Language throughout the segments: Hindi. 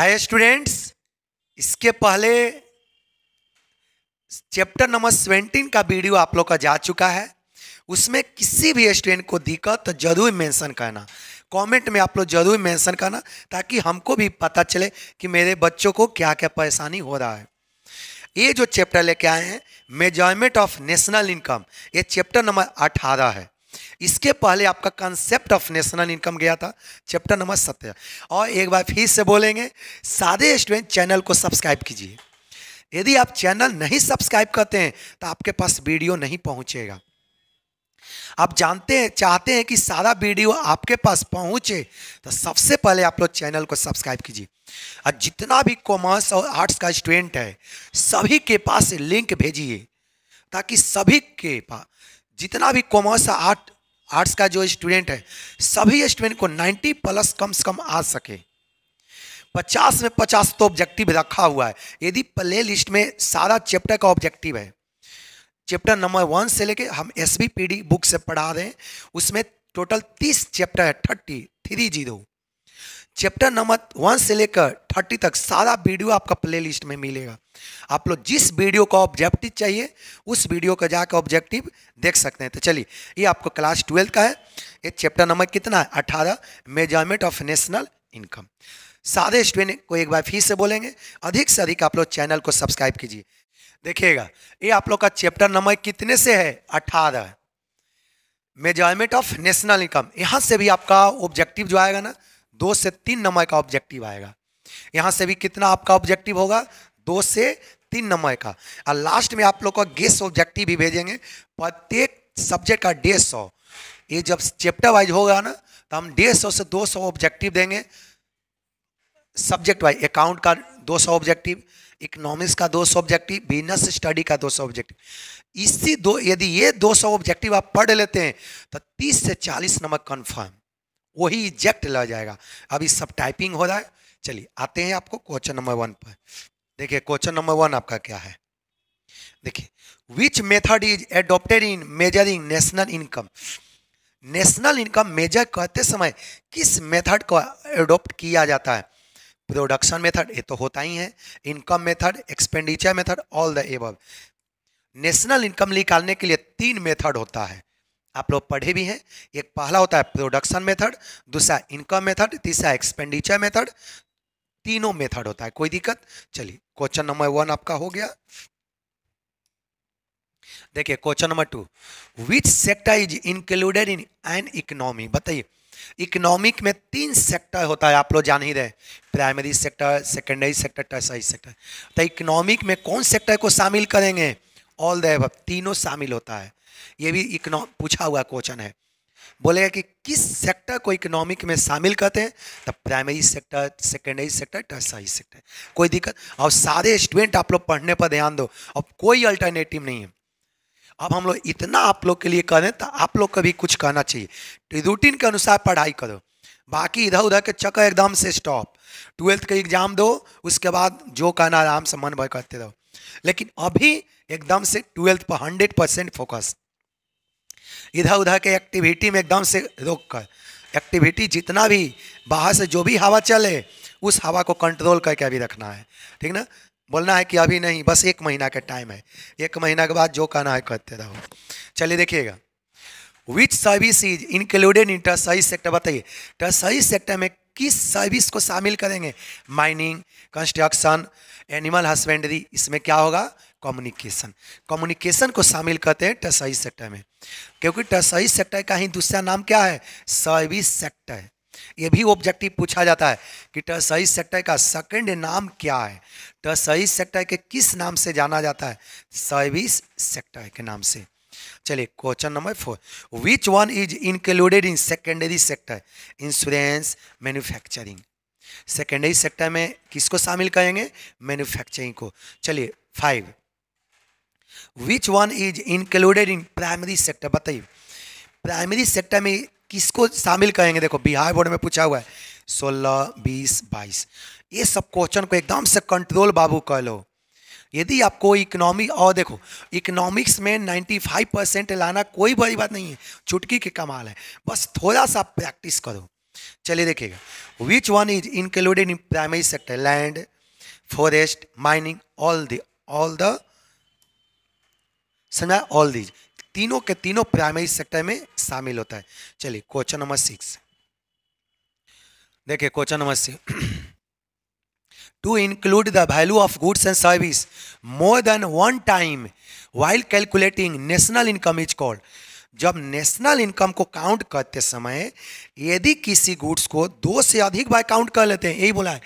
हाय स्टूडेंट्स इसके पहले चैप्टर नंबर सेवेंटीन का वीडियो आप लोग का जा चुका है उसमें किसी भी स्टूडेंट को दिक्कत तो जरूर मेंशन करना कमेंट में आप लोग जरूर मेंशन करना ताकि हमको भी पता चले कि मेरे बच्चों को क्या क्या परेशानी हो रहा है ये जो चैप्टर लेके आए हैं मेजॉयमेंट ऑफ नेशनल इनकम ये चैप्टर नंबर अठारह है इसके पहले आपका कंसेप्ट ऑफ नेशनल इनकम गया था चैप्टर नंबर सत्रह और एक बार फिर से बोलेंगे सादे स्टूडेंट चैनल को सब्सक्राइब कीजिए यदि आप चैनल नहीं सब्सक्राइब करते हैं तो आपके पास वीडियो नहीं पहुंचेगा आप जानते हैं चाहते हैं कि सारा वीडियो आपके पास पहुंचे तो सबसे पहले आप लोग चैनल को सब्सक्राइब कीजिए और जितना भी कॉमर्स और आर्ट्स का स्टूडेंट है सभी के पास लिंक भेजिए ताकि सभी के पास जितना भी कॉमर्स आर्ट आर्ट्स का जो स्टूडेंट है सभी स्टूडेंट को 90 प्लस कम से कम आ सके 50 में 50 तो ऑब्जेक्टिव रखा हुआ है यदि प्ले लिस्ट में सारा चैप्टर का ऑब्जेक्टिव है चैप्टर नंबर वन से लेके हम एस बुक से पढ़ा रहे हैं उसमें टोटल तीस चैप्टर है thirty three zero chapter number one से लेकर थर्टी तक सारा वीडियो आपका प्लेलिस्ट में मिलेगा आप लोग जिस वीडियो का ऑब्जेक्टिव चाहिए उस वीडियो का जाकर ऑब्जेक्टिव देख सकते हैं तो चलिए ये आपको क्लास ट्वेल्थ का है ये चैप्टर नंबर कितना है अठारह मेजरमेंट ऑफ नेशनल इनकम सारे स्टूडेंट को एक बार फिर से बोलेंगे अधिक से अधिक आप लोग चैनल को सब्सक्राइब कीजिए देखिएगा ये आप लोग का चैप्टर नंबर कितने से है अठारह मेजरमेंट ऑफ नेशनल इनकम यहाँ से भी आपका ऑब्जेक्टिव जो आएगा ना दो से तीन नंबर का ऑब्जेक्टिव आएगा यहां से भी कितना आपका ऑब्जेक्टिव होगा दो से तीन नंबर का और लास्ट में आप लोग का गेस ऑब्जेक्टिव भी भेजेंगे प्रत्येक सब्जेक्ट का डेढ़ सौ ये जब चैप्टर वाइज होगा ना तो हम डेढ़ सौ से दो सौ ऑब्जेक्टिव देंगे सब्जेक्ट वाइज अकाउंट का दो सौ ऑब्जेक्टिव इकोनॉमिक्स का दो सौ ऑब्जेक्टिव बिजनेस स्टडी का दो सौ ऑब्जेक्टिव इसी दो यदि ये दो सौ ऑब्जेक्टिव आप पढ़ लेते हैं तो तीस से चालीस नंबर कन्फर्म वही इजेक्ट लग जाएगा अभी सब टाइपिंग हो रहा है चलिए आते हैं आपको क्वेश्चन नंबर वन पर देखिए क्वेश्चन नंबर वन आपका क्या है देखिए which method is adopted in measuring national income national income measure करते समय किस मेथड को एडोप्ट किया जाता है प्रोडक्शन मेथड ये तो होता ही है income method expenditure method all the above national income निकालने के लिए तीन मेथड होता है आप लोग पढ़े भी हैं एक पहला होता है प्रोडक्शन मेथड दूसरा इनकम मेथड तीसरा एक्सपेंडिचर मेथड तीनों मेथड होता है कोई दिक्कत चलिए क्वेश्चन नंबर वन आपका हो गया देखिए question number two which sector is included in an economy बताइए इकोनॉमिक में तीन सेक्टर होता है आप लोग जान ही रहे primary sector secondary sector tertiary sector तो इकोनॉमिक में कौन सेक्टर को शामिल करेंगे ऑल द तीनों शामिल होता है ये भी पूछा हुआ क्वेश्चन है बोलेगा कि किस सेक्टर को इकोनॉमिक में शामिल करते हैं तो primary sector secondary sector tertiary sector कोई दिक्कत और सारे स्टूडेंट आप लोग पढ़ने पर ध्यान दो अब कोई अल्टरनेटिव नहीं है अब हम लोग इतना आप लोग के लिए करें तो आप लोग का भी कुछ कहना चाहिए रूटीन के अनुसार पढ़ाई करो बाकी इधर उधर के चक्कर एकदम से स्टॉप ट्वेल्थ का एग्जाम दो उसके बाद जो कहना आराम से मन भर करते रहो लेकिन अभी एकदम से ट्वेल्थ पर हंड्रेड परसेंट फोकस इधर उधर के एक्टिविटी में एकदम से रोक कर एक्टिविटी जितना भी बाहर से जो भी हवा चले उस हवा को कंट्रोल करके अभी रखना है ठीक ना बोलना है कि अभी नहीं बस एक महीना का टाइम है एक महीना के बाद जो कहना है करते रहो चलिए देखिएगा which service is included in tertiary sector बताइए टर्सरी सेक्टर में किस सर्विस को शामिल करेंगे माइनिंग कंस्ट्रक्शन एनिमल हस्बेंड्री इसमें क्या होगा कम्युनिकेशन कम्युनिकेशन को शामिल करते हैं टसाई सेक्टर में क्योंकि टसाई सेक्टर का ही दूसरा नाम क्या है सर्विस सेक्टर ये भी ऑब्जेक्टिव पूछा जाता है कि टसई सेक्टर का सेकंड नाम क्या है टसई सेक्टर के किस नाम से जाना जाता है सर्विस सेक्टर के नाम से चलिए question number four which one is included in secondary sector insurance manufacturing secondary sector में किसको शामिल करेंगे मैन्युफैक्चरिंग को चलिए five which one is included in primary sector बताइए प्राइमरी सेक्टर में किसको शामिल करेंगे देखो बिहार बोर्ड में पूछा हुआ है सोलह बीस बाईस ये सब क्वेश्चन को एकदम से कंट्रोल बाबू कर लो यदि आपको इकोनॉमी और देखो इकोनॉमिक्स में 95 परसेंट लाना कोई बड़ी बात नहीं है चुटकी के कमाल है बस थोड़ा सा प्रैक्टिस करो चलिए देखिएगा which one is included in primary sector land forest mining all the all the समझा ऑल दीज तीनों के तीनों प्राइमरी सेक्टर में शामिल होता है चलिए क्वेश्चन नंबर सिक्स देखिए question number six to include the value of goods and service more than one time while calculating national income is called जब नेशनल इनकम को काउंट करते समय यदि किसी गुड्स को दो से अधिक बार काउंट कर लेते हैं यही बोला है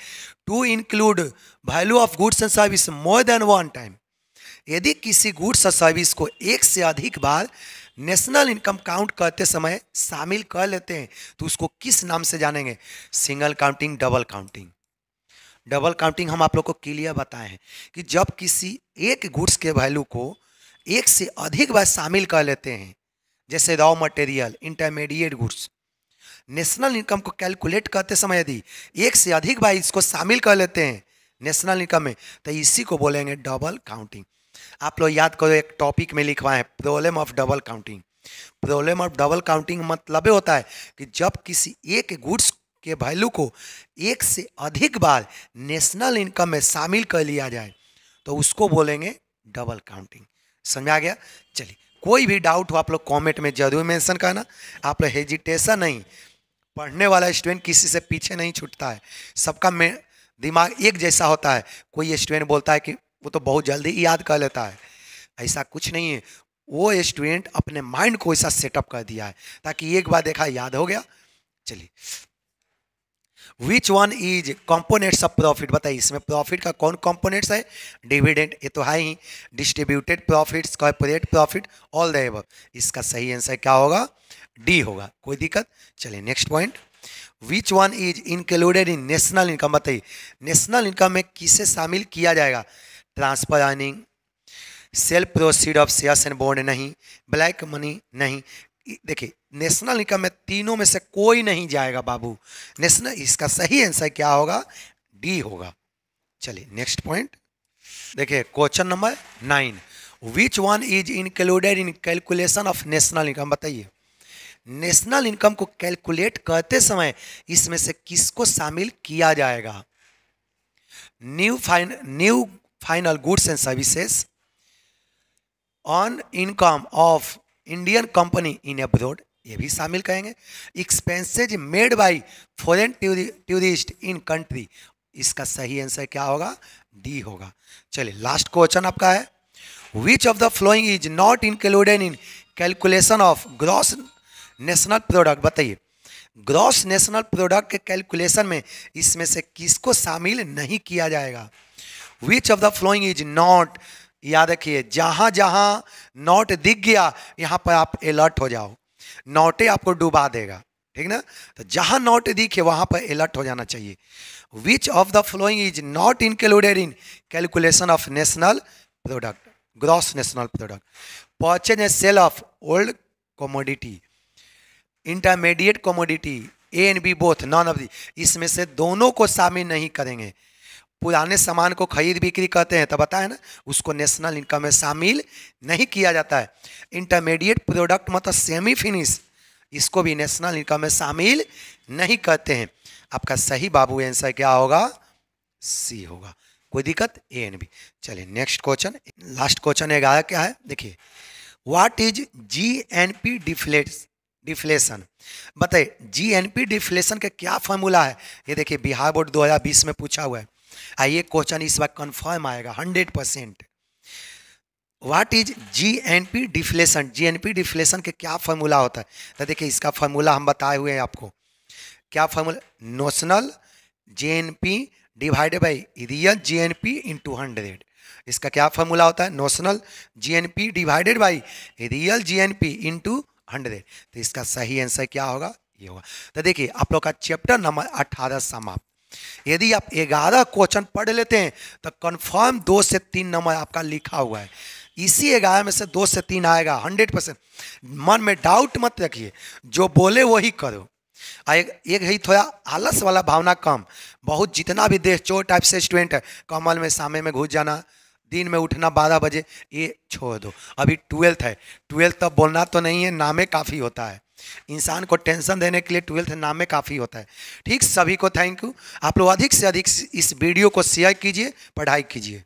to include value of goods and service more than one time यदि किसी गुड्स और सर्विस को एक से अधिक बार नेशनल इनकम काउंट करते समय शामिल कर लेते हैं तो उसको किस नाम से जानेंगे single counting double counting double counting हम आप लोग को क्लियर बताए हैं कि जब किसी एक गुड्स के वैल्यू को एक से अधिक बार शामिल कर लेते हैं जैसे raw material intermediate goods national income को कैलकुलेट करते समय यदि एक से अधिक बार इसको शामिल कर लेते हैं नेशनल इनकम में तो इसी को बोलेंगे डबल काउंटिंग आप लोग याद करो एक टॉपिक में लिखवाए problem of double counting problem of double counting मतलब होता है कि जब किसी एक गुड्स के वैल्यू को एक से अधिक बार नेशनल इनकम में शामिल कर लिया जाए तो उसको बोलेंगे डबल काउंटिंग समझ आ गया चलिए कोई भी डाउट हो आप लोग कमेंट में जरूर मेंशन करना आप लोग हेजिटेशन नहीं पढ़ने वाला स्टूडेंट किसी से पीछे नहीं छूटता है सबका दिमाग एक जैसा होता है कोई स्टूडेंट बोलता है कि वो तो बहुत जल्दी याद कर लेता है ऐसा कुछ नहीं है वो स्टूडेंट अपने माइंड को ऐसा सेटअप कर दिया है ताकि एक बार देखा याद हो गया चलिए which one is components of profit बताइए इसमें प्रॉफिट का कौन कॉम्पोनेट्स है डिविडेंट ये तो है ही distributed profit corporate profit all the above इसका सही आंसर क्या होगा डी होगा कोई दिक्कत चलिए next point which one is included in national income बताइए नेशनल इनकम में किसे शामिल किया जाएगा transfer earning sale proceed of shares and bond नहीं ब्लैक मनी नहीं देखिए नेशनल इनकम में तीनों में से कोई नहीं जाएगा बाबू नेशनल इसका सही आंसर क्या होगा डी होगा चलिए नेक्स्ट पॉइंट देखिए question number nine which one is included in calculation of national income बताइए नेशनल इनकम को कैलकुलेट करते समय इसमें से किसको शामिल किया जाएगा new fine new final goods and services on income of Indian company in abroad ये भी शामिल कहेंगे expenses made by foreign tourist in country इसका सही आंसर क्या होगा डी होगा चलिए लास्ट क्वेश्चन आपका है which of the following is not included in calculation of gross national product बताइए ग्रॉस नेशनल प्रोडक्ट के कैलकुलेशन में इसमें से किसको शामिल नहीं किया जाएगा which of the following is not याद रखिए जहां जहां नॉट दिख गया यहां पर आप अलर्ट हो जाओ नॉटे आपको डुबा देगा ठीक ना तो जहां नॉट दिखे वहां पर अलर्ट हो जाना चाहिए which of the following is not included in calculation of national product gross national product purchase and sale of old commodity intermediate commodity A and B both none of the इसमें से दोनों को शामिल नहीं करेंगे पुराने सामान को खरीद बिक्री कहते हैं तो बताए ना उसको नेशनल इनकम में शामिल नहीं किया जाता है इंटरमीडिएट प्रोडक्ट मतलब सेमी फिनिश इसको भी नेशनल इनकम में शामिल नहीं कहते हैं आपका सही बाबू आंसर क्या होगा सी होगा कोई दिक्कत ए एन बी चलिए नेक्स्ट क्वेश्चन लास्ट क्वेश्चन ग्यारह क्या है देखिए what is G N P deflate deflation बताइए जी एन पी डिफ्लेशन का क्या फॉर्मूला है ये देखिए बिहार बोर्ड 2020 में पूछा हुआ है आइए क्वेश्चन इस बार कन्फर्म आएगा hundred percent what is G N P deflation G N P deflation के क्या फॉर्मूला होता है तो देखिए इसका फॉर्मूला हम बताए हुए हैं आपको क्या formula notional G N P divide by real G N P into hundred इसका क्या फॉर्मूला होता है notional G N P divided by real G N P into hundred तो इसका सही आंसर क्या होगा ये होगा तो देखिए आप लोग का चैप्टर नंबर अट्ठारह समाप्त यदि आप ग्यारह क्वेश्चन पढ़ लेते हैं तो कन्फर्म दो से तीन नंबर आपका लिखा हुआ है इसी ग्यारह में से दो से तीन आएगा हंड्रेड परसेंट मन में डाउट मत रखिए जो बोले वही करो एक, एक ही थोड़ा आलस वाला भावना कम बहुत जितना भी देश चोर टाइप से स्टूडेंट है कमल में सामे में घुस जाना दिन में उठना बारह बजे ये छोड़ दो अभी ट्वेल्थ है ट्वेल्थ तब बोलना तो नहीं है नामे काफ़ी होता है इंसान को टेंशन देने के लिए ट्वेल्थ नाम में काफ़ी होता है ठीक सभी को थैंक यू आप लोग अधिक से अधिक इस वीडियो को शेयर कीजिए पढ़ाई कीजिए